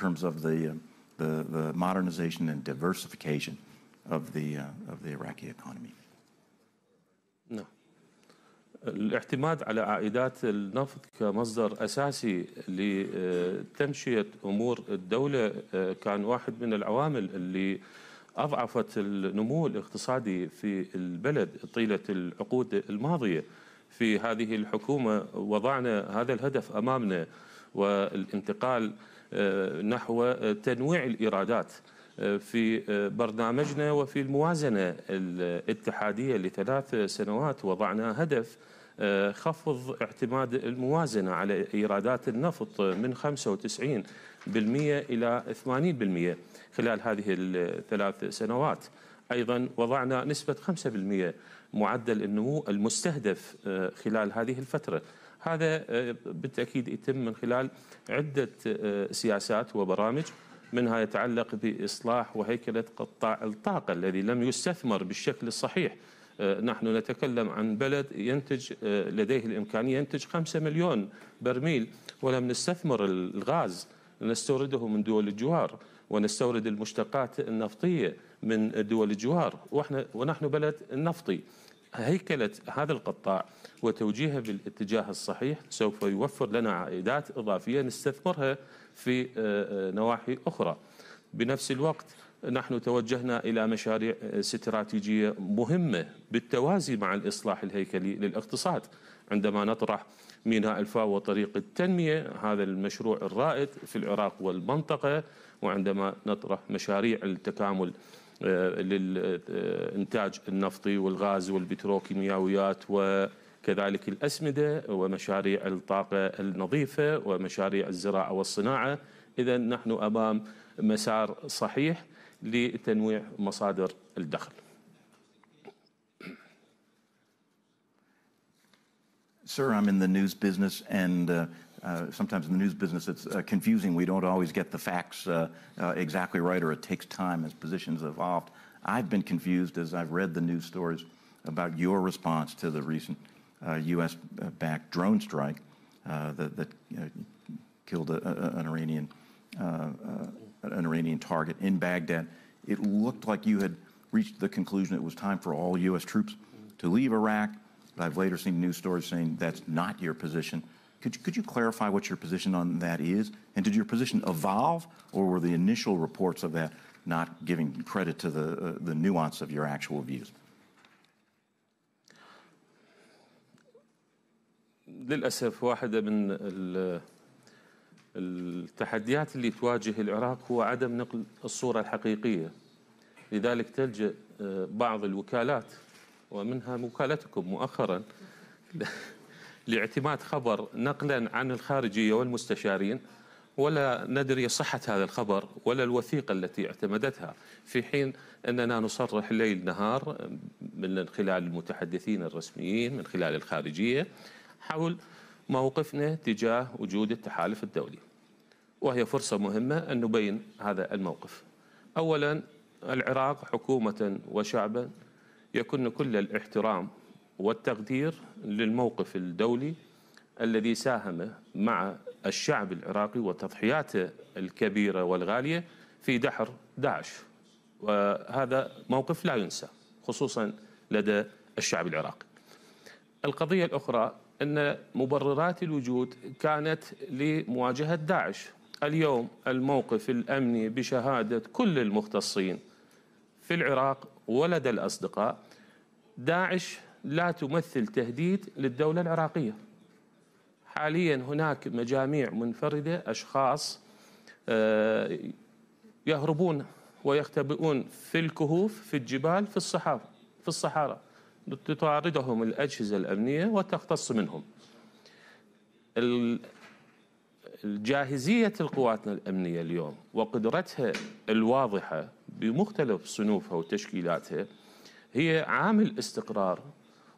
terms of uh, the modernization and diversification uh, of the Iraqi economy. نعم. الاعتماد على عائدات النفط كمصدر أساسي لتمشية أمور الدولة آه، كان واحد من العوامل اللي أضعفت النمو الاقتصادي في البلد طيلة العقود الماضية في هذه الحكومة وضعنا هذا الهدف أمامنا والانتقال آه، نحو تنويع الإيرادات آه، في آه، برنامجنا وفي الموازنة الاتحادية لثلاث سنوات وضعنا هدف خفض اعتماد الموازنة على إيرادات النفط من 95% إلى 80% خلال هذه الثلاث سنوات أيضا وضعنا نسبة 5% معدل النمو المستهدف خلال هذه الفترة هذا آه، بالتأكيد يتم من خلال عدة آه، سياسات وبرامج منها يتعلق بإصلاح وهيكلة قطاع الطاقة الذي لم يستثمر بالشكل الصحيح آه، نحن نتكلم عن بلد ينتج لديه الإمكانية ينتج 5 مليون برميل ولم نستثمر الغاز نستورده من دول الجوار ونستورد المشتقات النفطية من دول الجوار ونحن بلد نفطي هيكلة هذا القطاع وتوجيهها بالاتجاه الصحيح سوف يوفر لنا عائدات إضافية نستثمرها في آه، آه، نواحي أخرى بنفس الوقت نحن توجهنا إلى مشاريع آه، استراتيجية مهمة بالتوازي مع الإصلاح الهيكلي للاقتصاد عندما نطرح ميناء الفاو وطريق التنمية هذا المشروع الرائد في العراق والمنطقة وعندما نطرح مشاريع التكامل للإنتاج النفطي والغاز والبتروكيماويات و كذلك الأسمدة ومشاريع الطاقة النظيفة ومشاريع الزراعة والصناعة إذا نحن أمام مسار صحيح لتنويع مصادر الدخل Sir, I'm in the news business, and uh, uh, sometimes in the news business it's uh, confusing. We don't always get the facts exactly right, or it takes time as positions evolve. I've been confused as I've read the news stories about your response to the recent U.S.-backed uh, drone strike uh, that, that killed a, a, an Iranian uh, an Iranian target in Baghdad. It looked like you had reached the conclusion it was time for all U.S. troops to leave Iraq. But I've later seen news stories saying that's not your position. Could you, could you clarify what your position on that is? And did your position evolve, or were the initial reports of that not giving credit to the, uh, the nuance of your actual views? للأسف واحدة من التحديات اللي تواجه العراق هو عدم نقل الصورة الحقيقية لذلك تلجأ آه، بعض الوكالات ومنها وكالتكم مؤخرا لاعتماد خبر نقلا عن الخارجية والمستشارين ولا ندري صحة هذا الخبر ولا الوثيقة التي اعتمدتها في حين أننا نصرح ليل نهار آه، من خلال المتحدثين الرسميين من خلال الخارجية حول موقفنا تجاه وجود التحالف الدولي وهي فرصة مهمة أن نبين هذا الموقف أولا العراق حكومة وشعبا يكن كل الاحترام والتقدير للموقف الدولي الذي ساهم مع الشعب العراقي وتضحياته الكبيرة والغالية في دحر داعش وهذا موقف لا ينسى خصوصا لدى الشعب العراقي القضية الأخرى أن مبررات الوجود كانت لمواجهة داعش اليوم الموقف الأمني بشهادة كل المختصين في العراق ولدى الأصدقاء داعش لا تمثل تهديد للدولة العراقية حاليا هناك مجاميع منفردة أشخاص آه، يهربون ويختبئون في الكهوف في الجبال في الصحراء في الصحارى تطاردهم الأجهزة الأمنية وتقتص منهم الجاهزية القواتنا الأمنية اليوم وقدرتها الواضحة بمختلف صنوفها وتشكيلاتها هي عامل استقرار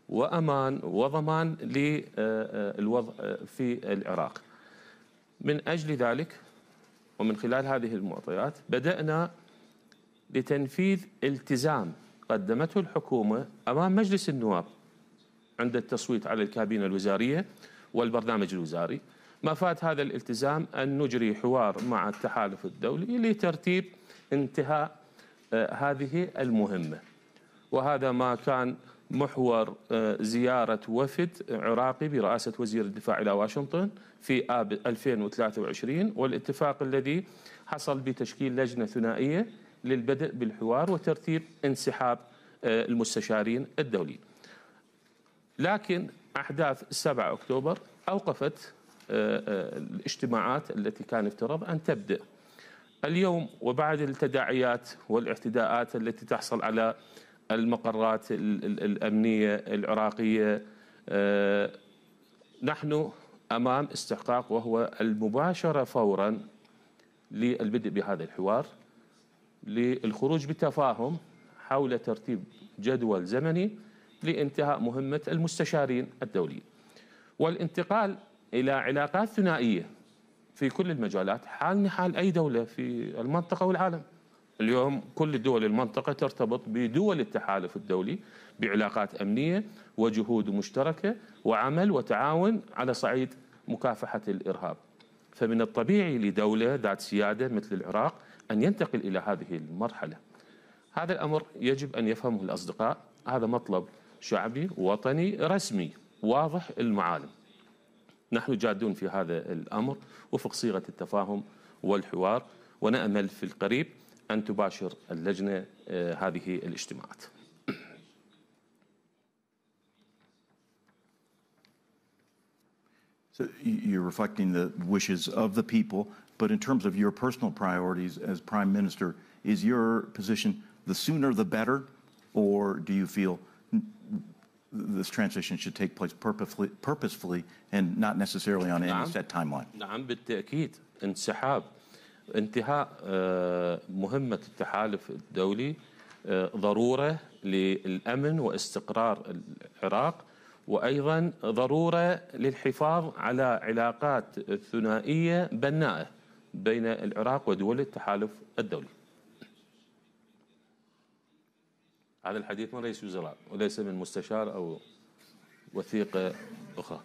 وأمان وضمان للوضع آه، آه، آه، في العراق من أجل ذلك ومن خلال هذه المعطيات بدأنا لتنفيذ التزام قدمته الحكومة أمام مجلس النواب عند التصويت على الكابينة الوزارية والبرنامج الوزاري مفاد هذا الالتزام أن نجري حوار مع التحالف الدولي لترتيب انتهاء آه، هذه المهمة وهذا ما كان محور آه، زيارة وفد عراقي برئاسة وزير الدفاع إلى واشنطن في آب 2023 والاتفاق الذي حصل بتشكيل لجنة ثنائية للبدء بالحوار وترتيب انسحاب آه، المستشارين الدولي لكن أحداث 7 أكتوبر أوقفت آه، آه، الاجتماعات التي كان يفترض أن تبدأ اليوم وبعد التداعيات والاعتداءات التي تحصل على المقرات الأمنية العراقية نحن أمام استحقاق وهو المباشرة فورا للبدء بهذا الحوار للخروج بتفاهم حول ترتيب جدول زمني لانتهاء مهمة المستشارين الدوليين والانتقال إلى علاقات ثنائية في كل المجالات حالنا حال أي دولة في المنطقة والعالم اليوم كل دول المنطقة ترتبط بدول التحالف الدولي بعلاقات أمنية وجهود مشتركة وعمل وتعاون على صعيد مكافحة الإرهاب فمن الطبيعي لدولة ذات سيادة مثل العراق أن ينتقل إلى هذه المرحلة هذا الأمر يجب أن يفهمه الأصدقاء هذا مطلب شعبي وطني رسمي واضح المعالم نحن جادون في هذا الأمر وفق صيغة التفاهم والحوار ونأمل في القريب أن تباشر اللجنة آه، هذه الاجتماعات So you're reflecting the wishes of the people But in terms of your personal priorities as Prime Minister, is your position the sooner the better, or do you feel this transition should take place purposefully, purposefully and not necessarily on any set timeline? نعم بالتأكيد انسحاب انتهاء مهمة التحالف الدولي ضرورة للأمن واستقرار العراق وأيضا ضرورة للحفاظ على علاقات ثنائية بناءة بين العراق ودول التحالف الدولي هذا الحديث من رئيس وزراء وليس من مستشار أو وثيقة أخرى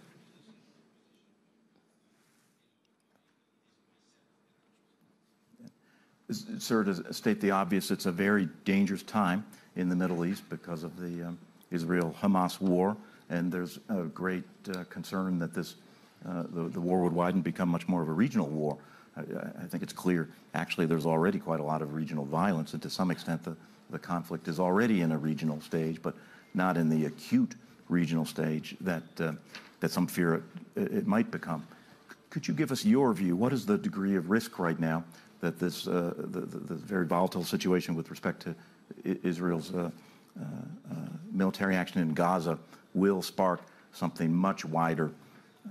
Sir, to state the obvious, it's a very dangerous time in the Middle East because of the um, Israel Hamas war, and there's a great uh, concern that this, uh, the, the war would widen and become much more of a regional war. I think it's clear, actually, there's already quite a lot of regional violence, and to some extent, the, the conflict is already in a regional stage, but not in the acute regional stage that, uh, that some fear it, it, might become. Could you give us your view? What is the degree of risk right now that this uh, the, the, the, very volatile situation with respect to Israel's uh, uh, uh, military action in Gaza will spark something much wider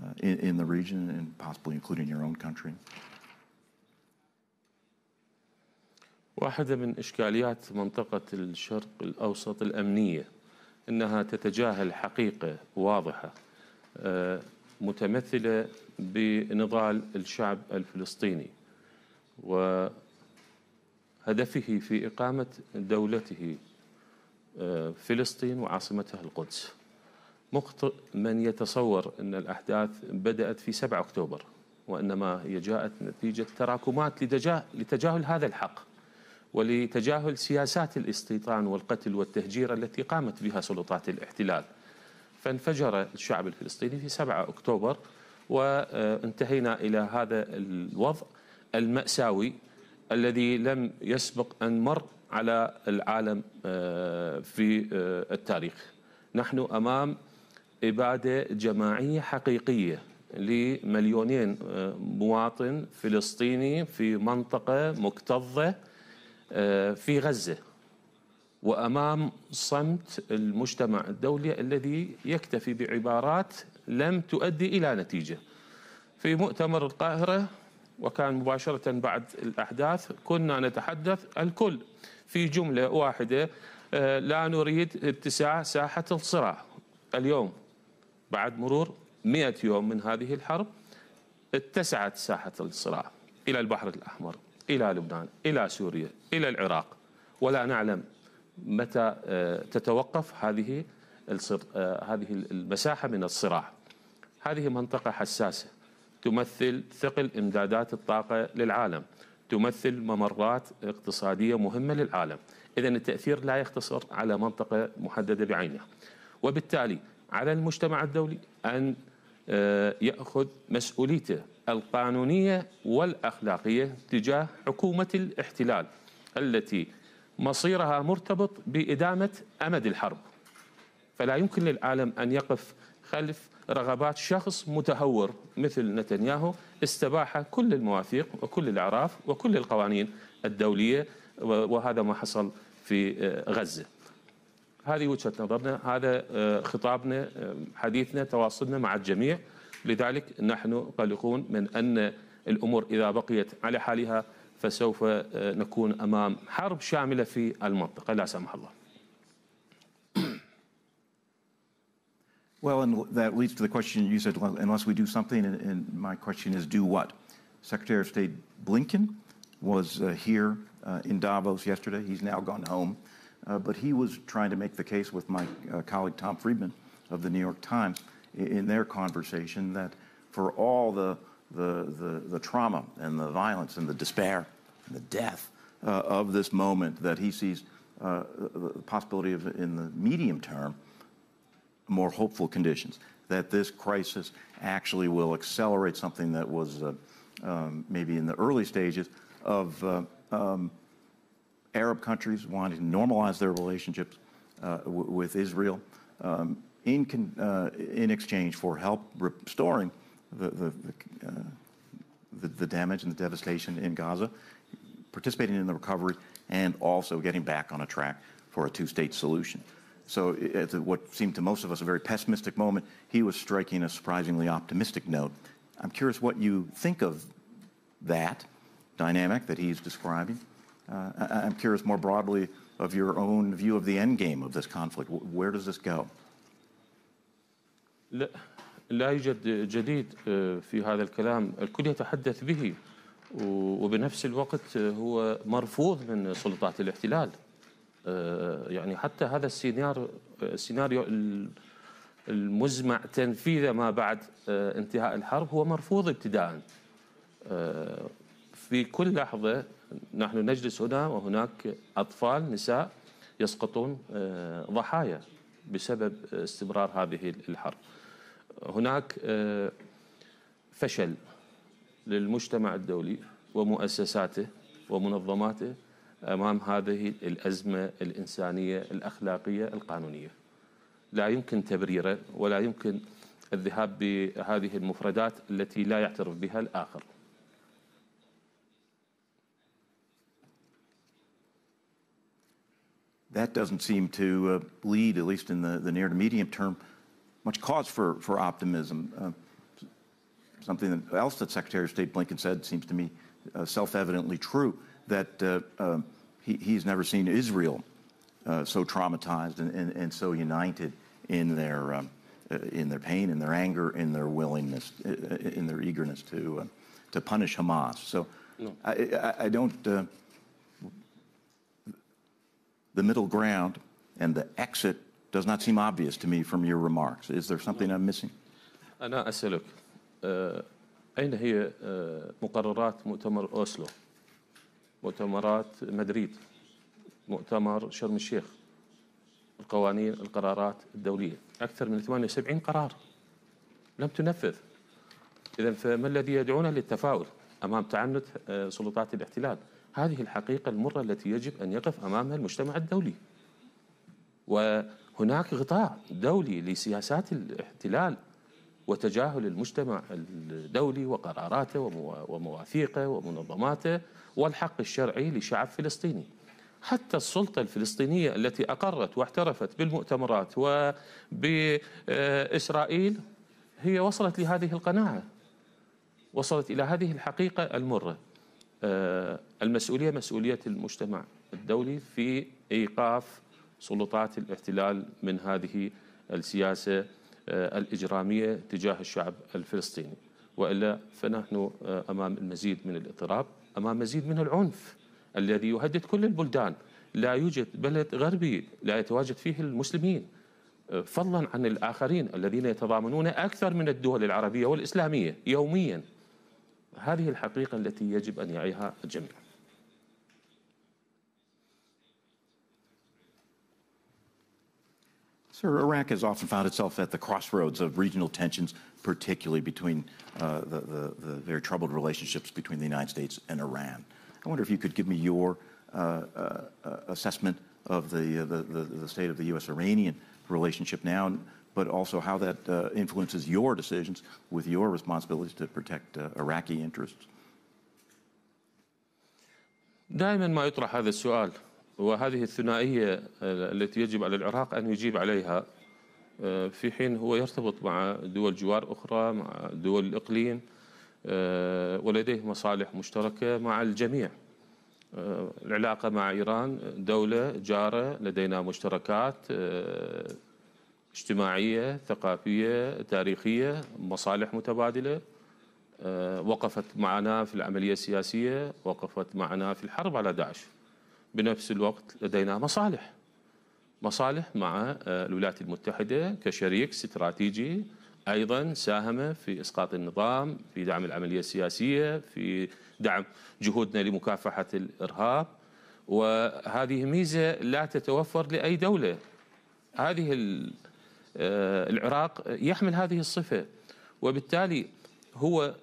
uh, in, in the region and possibly including your own country? واحدة من إشكاليات منطقة الشرق الأوسط الأمنية أنها تتجاهل حقيقة واضحة آه، متمثلة بنضال الشعب الفلسطيني وهدفه في إقامة دولته آه، فلسطين وعاصمتها القدس مخطئ من يتصور أن الأحداث بدأت في 7 أكتوبر وإنما هي جاءت نتيجة تراكمات لتجاهل هذا الحق ولتجاهل سياسات الاستيطان والقتل والتهجير التي قامت بها سلطات الاحتلال فانفجر الشعب الفلسطيني في 7 أكتوبر وانتهينا إلى هذا الوضع المأساوي الذي لم يسبق أن مر على العالم آه، في آه، التاريخ نحن أمام إبادة جماعية حقيقية لمليونين آه، مواطن فلسطيني في منطقة مكتظة آه، في غزة وأمام صمت المجتمع الدولي الذي يكتفي بعبارات لم تؤدي إلى نتيجة في مؤتمر القاهرة وكان مباشرة بعد الأحداث كنا نتحدث الكل في جملة واحدة آه، لا نريد اتساع ساحة الصراع اليوم بعد مرور 100 يوم من هذه الحرب اتسعت ساحة الصراع إلى البحر الأحمر إلى لبنان إلى سوريا إلى العراق ولا نعلم متى آه، تتوقف هذه آه، هذه المساحة من الصراع هذه منطقة حساسة تمثل ثقل إمدادات الطاقة للعالم تمثل ممرات اقتصادية مهمة للعالم إذا التأثير لا يقتصر على منطقة محددة بعينها وبالتالي على المجتمع الدولي أن آه، يأخذ مسؤوليته القانونية والأخلاقية تجاه حكومة الاحتلال التي مصيرها مرتبط بإدامة أمد الحرب فلا يمكن للعالم أن يقف خلف رغبات شخص متهور مثل نتنياهو استباح كل المواثيق وكل الأعراف وكل القوانين الدولية وهذا ما حصل في آه، غزة هذه وجهة نظرنا هذا آه، خطابنا آه، حديثنا تواصلنا مع الجميع لذلك نحن قلقون من أن الأمور إذا بقيت على حالها فسوف نكون أمام حرب شاملة في المنطقة لا سمح الله Well, and that leads to the question you said, unless we do something, and, and my question is, do what? Secretary of State Blinken was uh, here uh, in Davos yesterday. He's now gone home. Uh, but he was trying to make the case with my colleague Tom Friedman of the New York Times in their conversation that for all the, the, the, the trauma and the violence and the despair and the death uh, of this moment, that he sees uh, the possibility of, in the medium term, more hopeful conditions. That this crisis actually will accelerate something that was uh, um, maybe in the early stages of uh, um, Arab countries wanting to normalize their relationships uh, with Israel. Um, in, uh, in exchange for help restoring the, the, the, uh, the, the damage and the devastation in Gaza, participating in the recovery, and also getting back on a track for a two state solution. So, at what seemed to most of us a very pessimistic moment, he was striking a surprisingly optimistic note. I'm curious what you think of that dynamic that he's describing. Uh, I- I'm curious more broadly of your own view of the end game of this conflict. W- where does this go? لا لا يوجد جديد آه، في هذا الكلام الكل يتحدث به وبنفس الوقت آه، هو مرفوض من سلطات الاحتلال آه، يعني حتى هذا السيناريو المزمع تنفيذه ما بعد انتهاء الحرب هو مرفوض ابتداء في كل لحظة نحن نجلس هنا وهناك أطفال نساء يسقطون ضحايا بسبب استمرار هذه الحرب هناك آه، فشل للمجتمع الدولي ومؤسساته ومنظماته امام هذه الازمه الانسانيه الاخلاقيه القانونيه. لا يمكن تبريره ولا يمكن الذهاب بهذه المفردات التي لا يعترف بها الاخر. That doesn't seem to uh, lead, at least in the, the near to medium term, much cause for optimism. Uh, something else that Secretary of State Blinken said seems to me uh, self-evidently true, that uh, he he's never seen Israel so traumatized and so united um, in their pain, in their anger, in their willingness, in their eagerness to punish Hamas. So I don't, the middle ground and the exit does not seem obvious to me from your remarks. Is there something I'm missing? أنا أسألك آه، أين هي آه، مقررات مؤتمر أوسلو مؤتمرات مدريد مؤتمر شرم الشيخ القوانين القرارات الدولية أكثر من 78 قرار لم تنفذ إذا فما الذي يدعونا للتفاؤل أمام تعنت آه، سلطات الاحتلال هذه الحقيقة المرة التي يجب أن يقف أمامها المجتمع الدولي و هناك غطاء دولي لسياسات الاحتلال وتجاهل المجتمع الدولي وقراراته ومواثيقه ومنظماته والحق الشرعي لشعب فلسطيني حتى السلطة الفلسطينية التي أقرت واعترفت بالمؤتمرات وبإسرائيل هي وصلت لهذه القناعة وصلت إلى هذه الحقيقة المرة آه، المسؤولية مسؤولية المجتمع الدولي في إيقاف سلطات الاحتلال من هذه السياسة آه، الإجرامية تجاه الشعب الفلسطيني وإلا فنحن آه، أمام المزيد من الاضطراب أمام مزيد من العنف الذي يهدد كل البلدان لا يوجد بلد غربي لا يتواجد فيه المسلمين آه، فضلا عن الآخرين الذين يتضامنون أكثر من الدول العربية والإسلامية يوميا هذه الحقيقة التي يجب أن يعيها الجميع Sir, Iraq has often found itself at the crossroads of regional tensions, particularly between uh, the, the, the, very troubled relationships between the United States and Iran. I wonder if you could give me your uh, uh, uh assessment of uh, the, the, the, state of the U.S. Iranian relationship now, but also how that uh, influences your decisions with your responsibilities to protect Iraqi interests. دائما ما يطرح هذا السؤال وهذه الثنائية آه، التي يجب على العراق أن يجيب عليها آه، في حين هو يرتبط مع دول جوار أخرى مع دول الإقليم آه، ولديه مصالح مشتركة مع الجميع العلاقة مع إيران دولة جارة لدينا مشتركات اجتماعية ثقافية تاريخية مصالح متبادلة وقفت معنا في العملية السياسية وقفت معنا في الحرب على داعش بنفس الوقت لدينا مصالح مصالح مع آه، الولايات المتحدة كشريك استراتيجي أيضا ساهم في إسقاط النظام في دعم العملية السياسية في دعم جهودنا لمكافحة الإرهاب وهذه ميزة لا تتوفر لأي دولة هذه آه، العراق يحمل هذه الصفة وبالتالي هو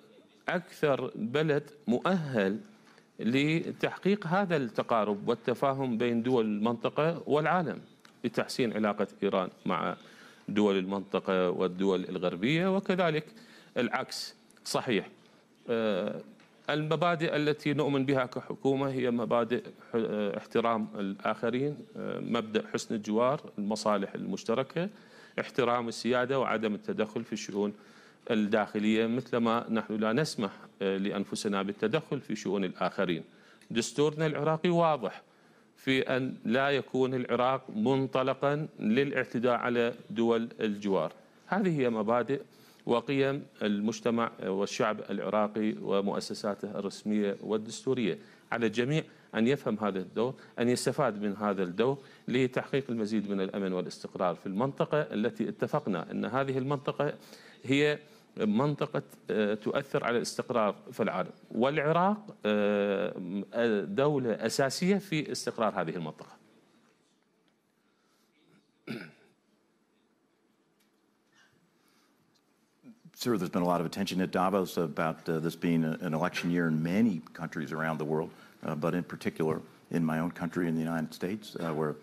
أكثر بلد مؤهل لتحقيق هذا التقارب والتفاهم بين دول المنطقة والعالم لتحسين علاقة إيران مع دول المنطقة والدول الغربية وكذلك العكس صحيح آه، المبادئ التي نؤمن بها كحكومة هي مبادئ آه، احترام الآخرين آه، مبدأ حسن الجوار المصالح المشتركة احترام السيادة وعدم التدخل في الشؤون الداخلية مثلما نحن لا نسمح آه، لأنفسنا بالتدخل في شؤون الآخرين دستورنا العراقي واضح في أن لا يكون العراق منطلقا للاعتداء على دول الجوار هذه هي مبادئ وقيم المجتمع والشعب العراقي ومؤسساته الرسمية والدستورية على الجميع أن يفهم هذا الدور أن يستفاد من هذا الدور لتحقيق المزيد من الأمن والاستقرار في المنطقة التي اتفقنا أن هذه المنطقة هي منطقة تؤثر على الاستقرار في العالم والعراق دولة أساسية في استقرار هذه المنطقة Sir, there's been a lot of attention at Davos about uh, this being a, an election year in many countries around the world, uh, but in particular in my own country in the United States, uh, where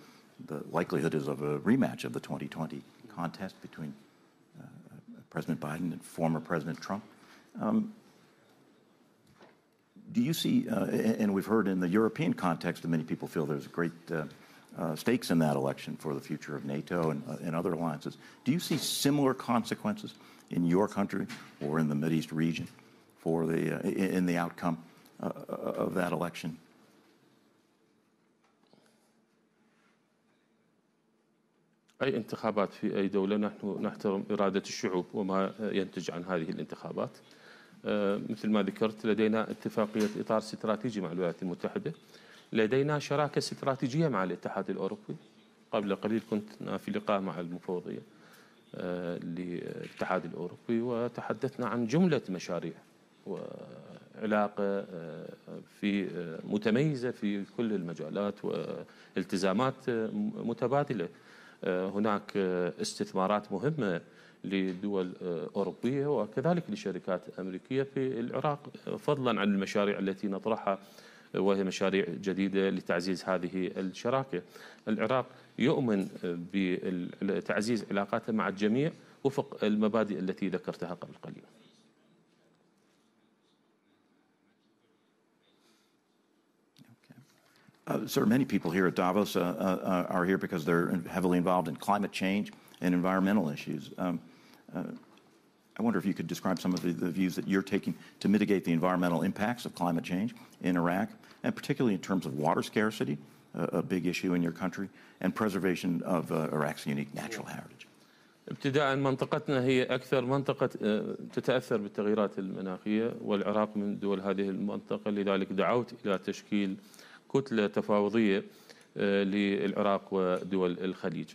the likelihood is of a rematch of the 2020 contest between President Biden and former President Trump. Um, do you see, uh, and we've heard in the European context that many people feel there's great uh, uh, stakes in that election for the future of NATO and, uh, and other alliances. Do you see similar consequences in your country or in the East region for the, uh, in the outcome uh, of that election أي انتخابات في أي دولة نحن نحترم إرادة الشعوب وما ينتج عن هذه الانتخابات آه، مثل ما ذكرت لدينا اتفاقية إطار استراتيجي مع الولايات المتحدة لدينا شراكة استراتيجية مع الاتحاد الأوروبي قبل قليل كنت في لقاء مع المفوضية آه، للاتحاد الأوروبي وتحدثنا عن جملة مشاريع وعلاقة آه، في متميزة في كل المجالات والتزامات متبادلة آه، هناك آه، استثمارات مهمة لدول آه، أوروبية وكذلك لشركات أمريكية في العراق فضلا عن المشاريع التي نطرحها وهي مشاريع جديدة لتعزيز هذه الشراكة العراق يؤمن بتعزيز علاقاته مع الجميع وفق المبادئ التي ذكرتها قبل قليل Uh, sir, many people here at Davos uh, uh, are here because they're heavily involved in climate change and environmental issues. Um, I wonder if you could describe some of the, the, views that you're taking to mitigate the environmental impacts of climate change in Iraq, and particularly in terms of water scarcity, a big issue in your country, and preservation of uh, Iraq's unique natural heritage. ابتداء منطقتنا هي أكثر منطقة تتأثر بالتغييرات المناخية والعراق من دول هذه المنطقة لذلك دعوت إلى تشكيل كتلة تفاوضية آه، للعراق ودول الخليج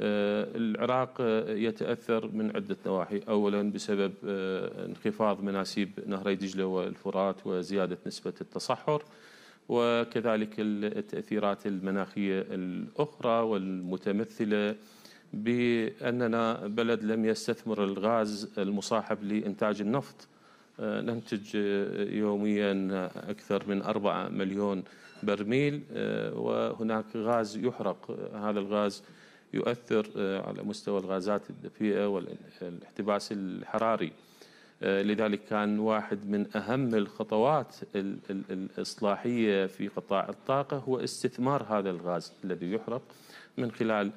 آه، العراق آه، يتأثر من عدة نواحي أولا بسبب انخفاض مناسيب نهري دجلة والفرات وزيادة نسبة التصحر وكذلك التأثيرات المناخية الأخرى والمتمثلة بأننا بلد لم يستثمر الغاز المصاحب لإنتاج النفط ننتج يوميا أكثر من 4 مليون برميل آه، وهناك غاز يحرق هذا الغاز يؤثر آه، على مستوى الغازات الدفيئة والاحتباس الحراري آه، لذلك كان واحد من أهم الخطوات الإصلاحية في قطاع الطاقة هو استثمار هذا الغاز الذي يحرق من خلال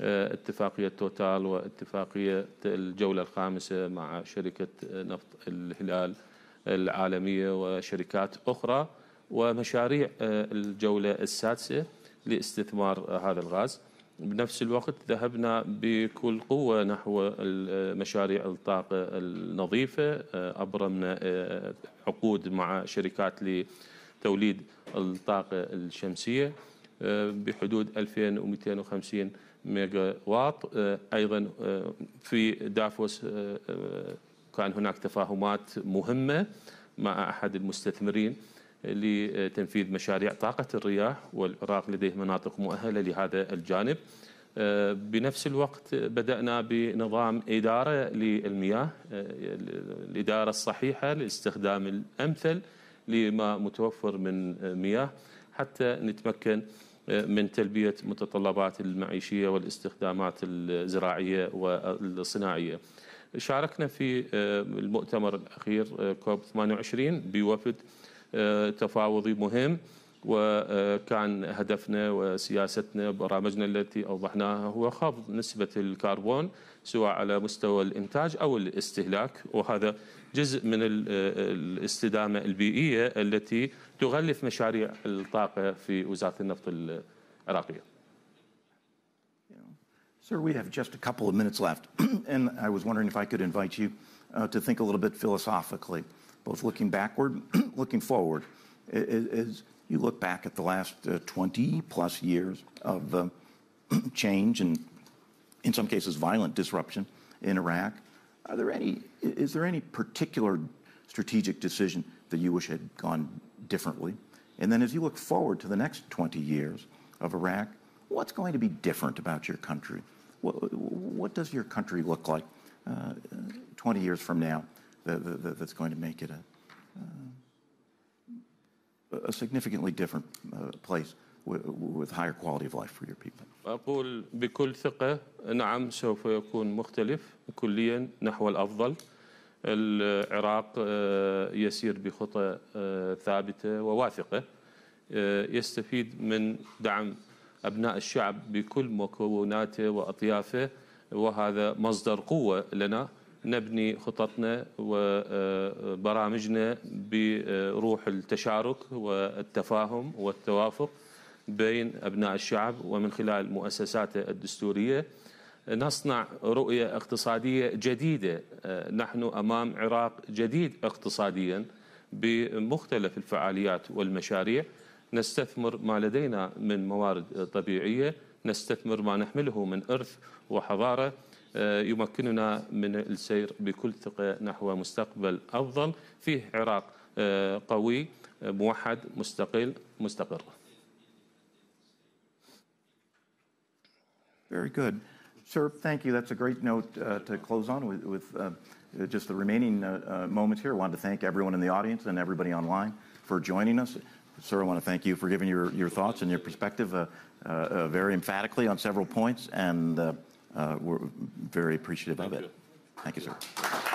اتفاقية توتال واتفاقية الجولة الخامسة مع شركة نفط الهلال العالمية وشركات أخرى ومشاريع آه، الجولة السادسة لاستثمار آه، هذا الغاز بنفس الوقت ذهبنا بكل قوة نحو آه، مشاريع الطاقة النظيفة أبرمنا عقود مع شركات لتوليد الطاقة الشمسية بحدود 2250 ميجا واط أيضا في دافوس كان هناك تفاهمات مهمة مع أحد المستثمرين لتنفيذ مشاريع طاقة الرياح والعراق لديه مناطق مؤهلة لهذا الجانب آه، بنفس الوقت بدأنا بنظام إدارة للمياه آه، الإدارة الصحيحة لاستخدام الأمثل لما متوفر من مياه حتى نتمكن آه، من تلبية متطلبات المعيشية والاستخدامات الزراعية والصناعية شاركنا في المؤتمر الأخير كوب 28 بوفد تفاوضي مهم وكان هدفنا وسياستنا برامجنا التي اوضحناها هو خفض نسبه الكربون سواء على مستوى الانتاج او الاستهلاك وهذا جزء من الاستدامه البيئيه التي تغلف مشاريع الطاقه في وزاره النفط العراقيه. Sir, we have just a couple of minutes left, and I was wondering if I could invite you uh, to think a little bit philosophically. both looking backward, looking forward. As you look back at the last 20+ uh, plus years of um, change and in some cases, violent disruption in Iraq, is there any particular strategic decision that you wish had gone differently? And then, As you look forward to the next 20 years of Iraq, what's going to be different about your country? What does your country look like uh, 20 years from now that, that, that's going to make it a, uh, a significantly different uh, place with higher quality of life for your people. أقول بكل ثقة نعم سوف يكون مختلف كليا نحو الأفضل. العراق آه، يسير بخطى آه، ثابتة وواثقة آه، يستفيد من دعم أبناء الشعب بكل مكوناته وأطيافه وهذا مصدر قوة لنا نبني خططنا وبرامجنا بروح التشارك والتفاهم والتوافق بين أبناء الشعب ومن خلال مؤسساته الدستورية نصنع رؤية اقتصادية جديدة نحن أمام عراق جديد اقتصاديا بمختلف الفعاليات والمشاريع نستثمر ما لدينا من موارد طبيعية نستثمر ما نحمله من إرث وحضارة يمكننا من السير بكل ثقة نحو مستقبل أفضل فيه عراق قوي موحد مستقل مستقر Very good. Sir, thank you. That's a great note uh, to close on with, with uh, just the remaining uh, uh, moments here. I wanted to thank everyone in the audience and everybody online for joining us. Sir, I want to thank you for giving your, your thoughts and your perspective uh, uh, very emphatically on several points. And uh, we're very appreciative Thank of it. You. Thank you, sir.